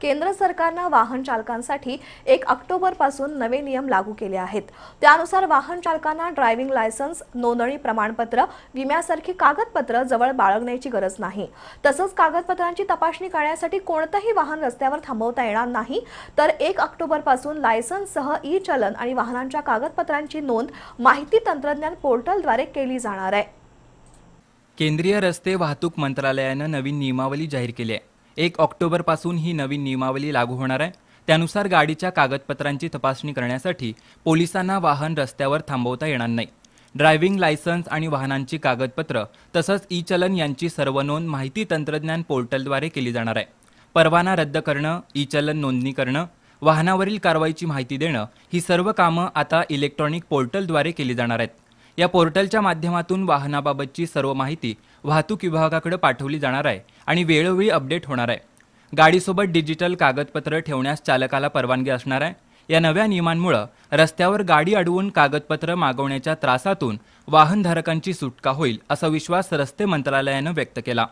केंद्र सरकारनं वाहन चालकांसाठी एक पासून नवे नियम लागू केले आहेत त्यानुसार वाहन चालकांना ड्रायव्हिंग लायसन्स नोंदणी प्रमाणपत्र विम्यासारखी कागदपत्र जवळ बाळगण्याची गरज नाही तसंच कागदपत्रांची तपासणी करण्यासाठी कोणतंही वाहन रस्त्यावर थांबवता येणार नाही तर एक ऑक्टोबरपासून लायसन्ससह ई चलन आणि वाहनांच्या कागदपत्रांची नोंद माहिती तंत्रज्ञान पोर्टलद्वारे केली जाणार आहे केंद्रीय रस्ते वाहतूक मंत्रालयानं नवीन नियमावली जाहीर केली आहे एक ऑक्टोबरपासून ही नवीन नियमावली लागू होणार आहे त्यानुसार गाडीच्या कागदपत्रांची तपासणी करण्यासाठी पोलिसांना वाहन रस्त्यावर थांबवता येणार नाही ड्रायव्हिंग लायसन्स आणि वाहनांची कागदपत्रं तसंच ई चलन यांची सर्व नोंद माहिती तंत्रज्ञान पोर्टलद्वारे केली जाणार आहे परवाना रद्द करणं ई चलन नोंदणी करणं वाहनावरील कारवाईची माहिती देणं ही सर्व कामं आता इलेक्ट्रॉनिक पोर्टलद्वारे केली जाणार आहेत या पोर्टलच्या माध्यमातून वाहनाबाबतची सर्व माहिती वाहतूक विभागाकडे पाठवली जाणार आहे आणि वेळोवेळी अपडेट होणार आहे गाडीसोबत डिजिटल कागदपत्र ठेवण्यास चालकाला परवानगी असणार आहे या नव्या नियमांमुळं रस्त्यावर गाडी अडवून कागदपत्र मागवण्याच्या त्रासातून वाहनधारकांची सुटका होईल असा विश्वास रस्ते मंत्रालयानं व्यक्त केला